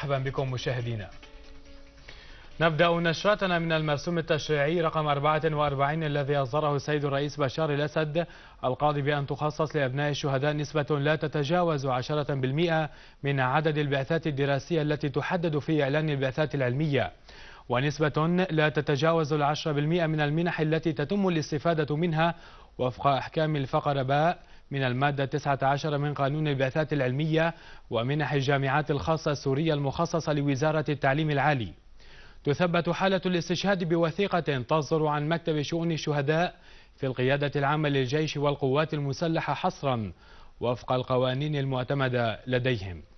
مرحبا بكم مشاهدينا نبدأ نشرتنا من المرسوم التشريعي رقم 44 الذي أصدره السيد الرئيس بشار الأسد القاضي بأن تخصص لأبناء الشهداء نسبة لا تتجاوز 10% من عدد البعثات الدراسية التي تحدد في إعلان البعثات العلمية ونسبة لا تتجاوز العشرة بالمئة من المنح التي تتم الاستفادة منها وفق أحكام الفقر باء من المادة 19 من قانون البعثات العلمية ومنح الجامعات الخاصة السورية المخصصة لوزارة التعليم العالي تثبت حالة الاستشهاد بوثيقة تصدر عن مكتب شؤون الشهداء في القيادة العامة للجيش والقوات المسلحة حصرا وفق القوانين المعتمدة لديهم